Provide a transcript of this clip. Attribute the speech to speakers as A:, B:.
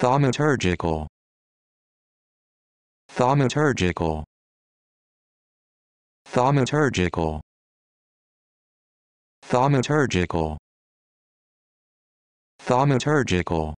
A: thaumaturgical thaumaturgical thaumaturgical thaumaturgical thaumaturgical